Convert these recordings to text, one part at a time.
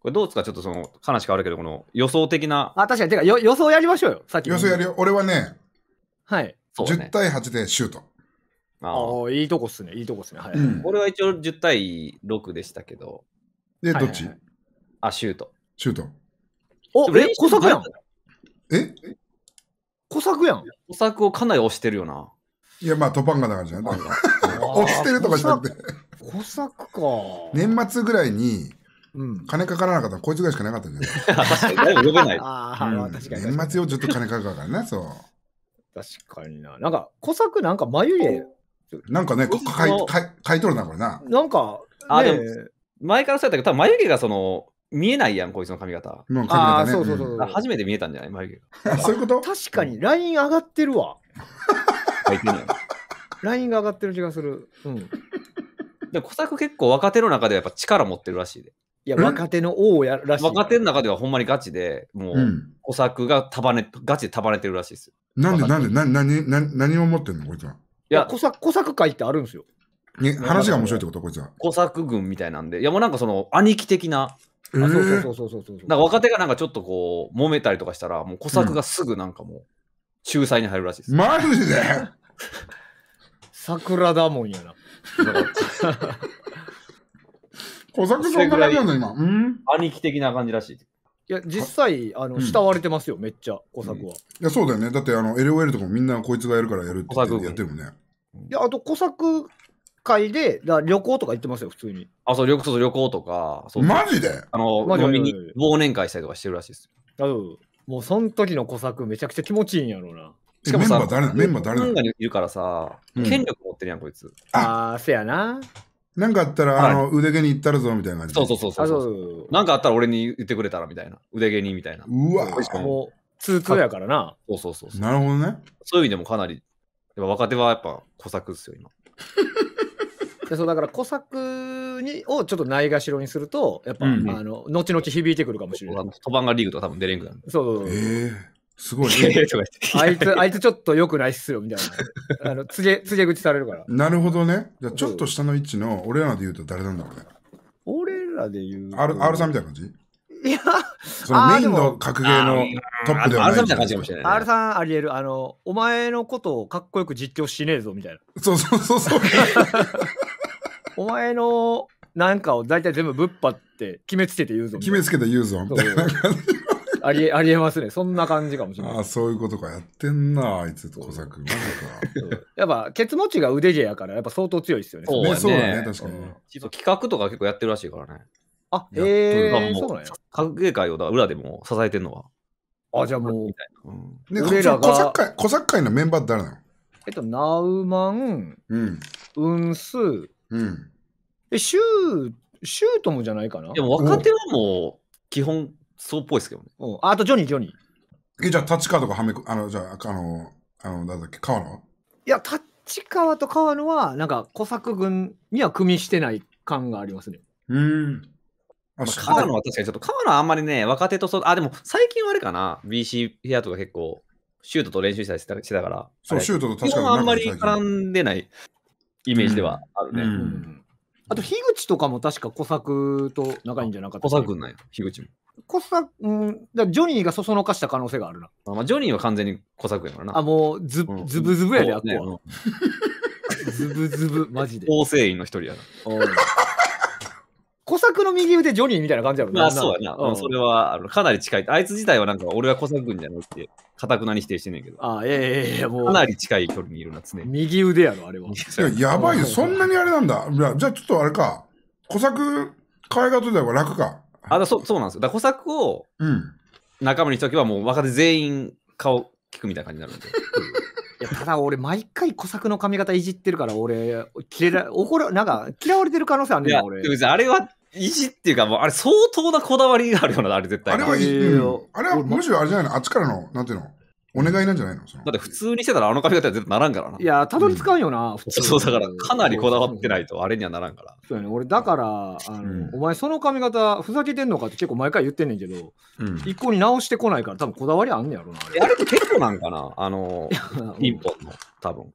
これどうですかちょっとその話変わるけど、この予想的な。あ、確かに。てか、予想やりましょうよ、さっき。予想やるよ。俺はね、はい。そう10対8でシュート。ああいいとこっすね。いいとこっすね。はい。うん俺は一応10対6でしたけど、で、どっち、はいはいあ、シュート。シュート。お、え小作やん。え小作やん。お作をかなり押してるよな。いや、まあ、トパンガな感じだね。押してるとかじゃなくて。小作か。年末ぐらいに、うん、金かからなかったらこいつぐらいしかなかったんじゃない確かに、誰も呼べない。ああ、確かに年末よ、ちょっと金かかるからね、そう。確かにな。なんか、小作なんか眉毛。なんかね、かかいかいいとるな、これな。なんか、ね、あでも前からそうやったけど、多分眉毛がその、見えないやん、こいつの髪型。う髪型ね、ああ、そうそうそう、うん、初めて見えたんじゃない眉毛が。そういうこと確かに、ライン上がってるわ。ラインが上がってる気がする。うん。で小作結構若手の中でやっぱ力持ってるらしいで。いや、若手の王やらしい。若手の中ではほんまにガチで、もう、小作が束ね、ガチで束ねてるらしいですよ。なんで、なんで、な、な、な、何を持ってんの、こいつは。いや、小作、小作会ってあるんですよ。ね、話が面白いってこと、こいつは。小作軍みたいなんで、いや、もうなんかその、兄貴的な。そうそうそうそうそうなんか若手がなんかちょっとこう、揉めたりとかしたら、もう小作がすぐなんかもう、仲裁に入るらしいです。マジで 桜だもんやな。小作そんなの今。うん。兄貴的な感じらしい。いや、実際、あの、慕われてますよ、めっちゃ、小作は。いや、そうだよね。だって、あの、LOL とかもみんなこいつがやるからやるってやってるもんね。いや、あと、小作会で、旅行とか行ってますよ、普通に。あ、そう、旅行、旅行とか。マジであの、飲みに忘年会したりとかしてるらしいですもう、その時の小作、めちゃくちゃ気持ちいいんやろうな。しかもさ、メンバー誰メンバー誰いるからさ、権力持ってるやん、こいつ。ああ、せやな。なんかあったら、はい、あの腕毛に行ったらぞみたいな感じそうそうそうそうそうなんかあったら俺に言ってくれたらみたいな腕毛にみたいなうわしかも通通やからなそうそうそうなるほどねそういう意味でもかなりやっぱ若手はやっぱ小作っすよ今 そうだから小作にをちょっとないがしろにするとやっぱ、うん、あの後々響いてくるかもしれない。トばんがリーグとか多分出れんくなる。そうそうそう。えーすごい、ね。あいつ、あいつちょっと良くないっすよ、みたいな。あの、告げ、告げ口されるから。なるほどね。じゃちょっと下の位置の、俺らで言うと誰なんだろうね。俺らで言う。R, R さんみたいな感じいや、そのメインの格ゲーのトップではない。R さんみたいな感じかもしれない、R さんあり得る。あの、お前のことをかっこよく実況しねえぞ、みたいな。そうそうそうそう。お前のなんかを大体全部ぶっぱって決めつけて言うぞ。決めつけて言うぞ、みたいな感じ。あり ありえますね。そんな感じかもしれない。ああ、そういうことか。やってんな、あいつと小作。やっぱ、ケツ持ちが腕毛やから、やっぱ相当強いですよね。そうそうだね、確かに。企画とか結構やってるらしいからね。あ、へえ、そうなんや。格芸会を裏でも支えてんのは。あ、じゃあもう。ね、小作会、小作会のメンバーって誰なのえっと、ナウマン、うん、運数、うん、え、シュー、シュートもじゃないかなでも若手はもう、基本そうっぽいですけどね。ああと、ジョニー、ジョニー。え、じゃあ、立川とかはめあの、じゃあ、あの、あの、なんだっけ、川野はいいや、立川と川野は、なんか、小作軍には組みしてない感がありますね。うん。あ、まあ、川野は確かにちょっと、川野はあんまりね、若手とそう、あ、でも最近はあれかな、BC ヘアとか結構、シュートと練習したりしてたしてたから、そう、シュートと立チ基本あんまり絡んでないイメージではあるね。うんうんあと、樋口とかも確か小作と仲いいんじゃなかったっ小作なんや、樋口も。小作、うん、だジョニーがそそのかした可能性があるな。あまあ、ジョニーは完全に小作やからな。あ、もうず、うん、ずぶずぶやで、あっこは。ズずぶずぶ、マジで。構成員の一人やな。小作の右腕ジョニーみたいな感じだもんね。まあそうやな。うん、それはあのかなり近い。あいつ自体はなんか俺は小作君じゃないって、かたくなに否定してんねんけど。ああ、いやいやいや、もう。かなり近い距離にいるな、常に。右腕やろ、あれは。ややばいよ、そんなにあれなんだ。じゃあちょっとあれか。小作、可愛がってた方が楽か。あだそそうなんですよ。だ小作を仲間にしとけはもう若手全員顔聞くみたいな感じになるんで。いやただ俺、毎回小作の髪型いじってるから、俺、嫌怒らなんか嫌われてる可能性あるねん、俺。あれは意地っていうか、もうあれ相当なこだわりがあるような、あれ絶対。あれは、うん、あれはむしろあれじゃないの、あっちからの、なんていうの、お願いなんじゃないのだって普通にしてたらあの髪型は絶対ならんからな。いや、たどり着かんよな、うん、普通そうだから、かなりこだわってないと、あれにはならんから。そうやね、俺だから、あの、うん、お前その髪型、ふざけてんのかって結構毎回言ってんねんけど、うん、一向に直してこないから、多分こだわりあんねやろな。あれあれって結構なんかな、あの、ピンポンの、多分。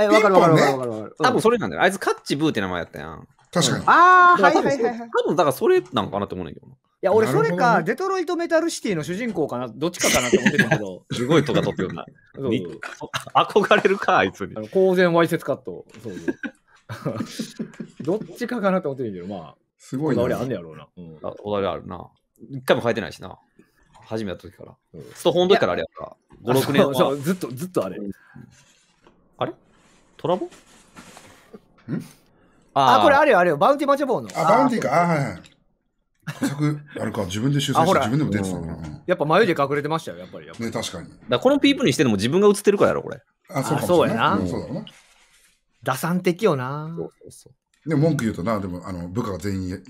え、わかるわかるわかるわかる。多分それなんだよ。あいつカッチブーって名前やったやん。確かに。ああ、はいはいはいはい。多分だからそれなんかなと思うんだけどいや、俺それか、デトロイトメタルシティの主人公かな、どっちかかなと思ってたけど。すごいとか取ってるな。そう憧れるか、あいつに。公然わいせつカット。そうそう。どっちかかなと思ってるけど、まあ。すごいな。こだわりあんねやろうな。うん、こだわりあるな。一回も変えてないしな。初めた時から。うん、スト本ン時からあれやから。5、6年そうずっと、ずっとあれ。あれトラボんああ、これあるよ、あるよ。バウンティーマチャボーの。あ、バウンティーか。あはいはい。あれか、自分で修正して、自分でも出てたやっぱ眉毛隠れてましたよ、やっぱり。ね、確かに。だこのピープにしてでも自分が映ってるからやろ、これ。あ、そうそうやな。ん、そうだな。打算的よな。そうそうそう。でも文句言うとな、でもあの部下が全員。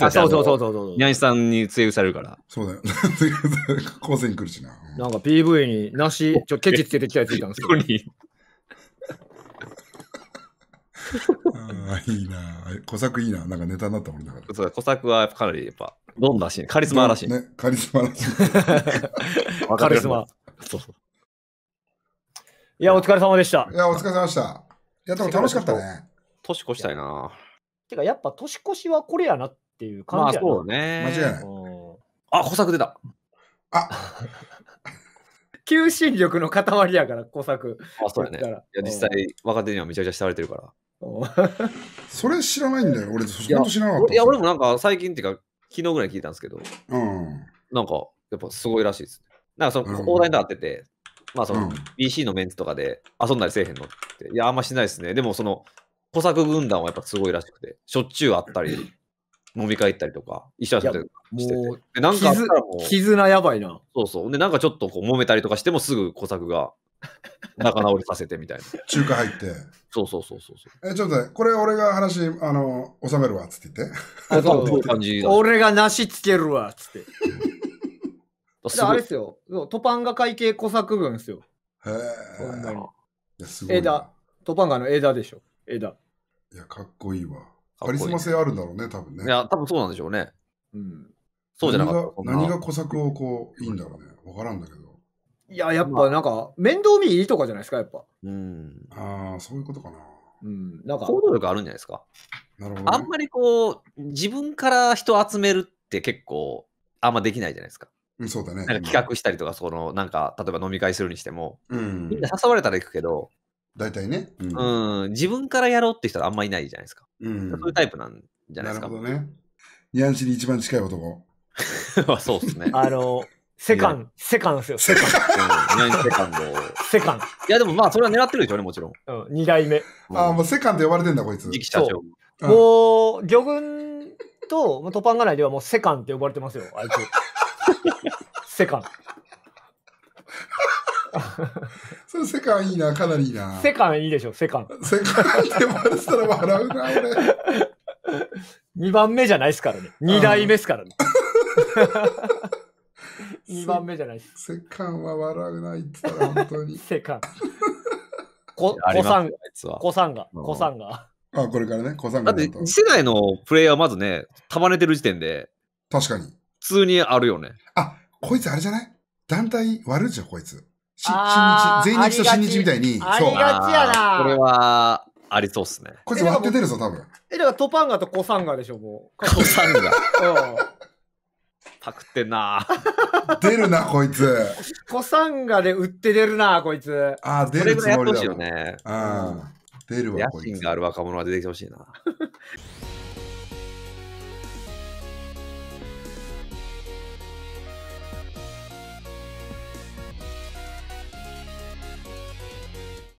あ、そうそうそうそうそう。ニャンさんに追及されるから。そうだよ。高専来るしな。なんか PV になし、ちょ、ケチつけてきたやついたんですけど。あいいな。小作いいな。なんかネタになった俺だから。そう小作はやっぱかなりやっぱ、どんなシーン、カリスマらしい。ね、カリスマらしい。カリスマ。そうそう。いや、お疲れ様でした。いや、お疲れ様でした。いや、でも楽しかったね。年越したいな。てか、やっぱ年越しはこれやなっていう感あじやな。そうね。間違いない。あ、小作出た。あ、求心力の塊やから、小作。あ、そうやね。いや、実際、若手にはめちゃくちゃ慕われてるから。それ知らないんだよ、俺、本当知らなかったい。や、俺もなんか最近っていうか、昨日ぐらい聞いたんですけど、うん、なんか、やっぱすごいらしいです、ね。なんかその、うん、にってて、まあその、BC のメンツとかで遊んだりせえへんのって、いや、あんましないですね。でもその、小作軍団はやっぱすごいらしくて、しょっちゅう会ったり、飲み会行ったりとか、一緒に遊んしてて。で、なんか絆やばいな。そうそう。で、なんかちょっとこう揉めたりとかしてもすぐ小作が仲直りさせてみたいな。中華入って。そうそうそうそう。え、ちょっとこれ俺が話、あの、収めるわ、つって言って。そう、感じ。俺がしつけるわ、つって。あれですよ。トパンが会計小作文ですよ。へえ。ほんごい。枝。トパンがの枝でしょ。枝。いや、かっこいいわ。カリスマ性あるんだろうね、多分ね。いや、多分そうなんでしょうね。うん。そうじゃなかった。何が小作をこう、いいんだろうね。わからんだけど。いや、やっぱなんか、面倒見いいとかじゃないですか、やっぱ。うん。ああ、そういうことかな。うん、なんか、行動力あるんじゃないですか。なるほど、あんまりこう、自分から人を集めるって結構、あんまできないじゃないですか。うん、そうだね。なんか企画したりとか、その、なんか、例えば飲み会するにしても、うんみん。な誘われたら行くけど、大体ね。うんうん、自分からやろうって人はあんまりいないじゃないですか。うんそういうタイプなんじゃないでるすかほ。どね。ニャンシに一番近い男。そうですね。あの、セカン、セカンですよ。セカン。うんセカンド。セカン。いや、でもまあ、それは狙ってるでしょうね、もちろん。うん、二代目。ああ、もうセカンと呼ばれてんだ、こいつ。次期社長。もう、魚群と、トパンガ内ではもうセカンって呼ばれてますよ、あいつ。セカン。それセカンいいな、かなりいいな。セカンいいでしょ、セカン。セカンって呼ばれてたら笑うな、俺。2 番目じゃないですからね。二代目ですからね。2番目じゃないですセカンは笑うないっつったら本当に。セカン。こ、こさん、こさんが、こさんが。あ、これからね、こさんが。だって、次世代のプレイヤーまずね、束ねてる時点で。確かに。普通にあるよね。あ、こいつあれじゃない団体悪いじゃん、こいつ。し新日、全日と新日みたいに。ありがちやな。これは、ありそうっすね。こいつ割って出るぞ、多分。え、だからトパンガとコサンガでしょ、もう。コサンガ。うん。パクってんな。出るな、こいつ。子さんがで売って出るな、こいつ。ああ、出るつもりだ。れい出るわ、野心がある若者が出てきてほしいな。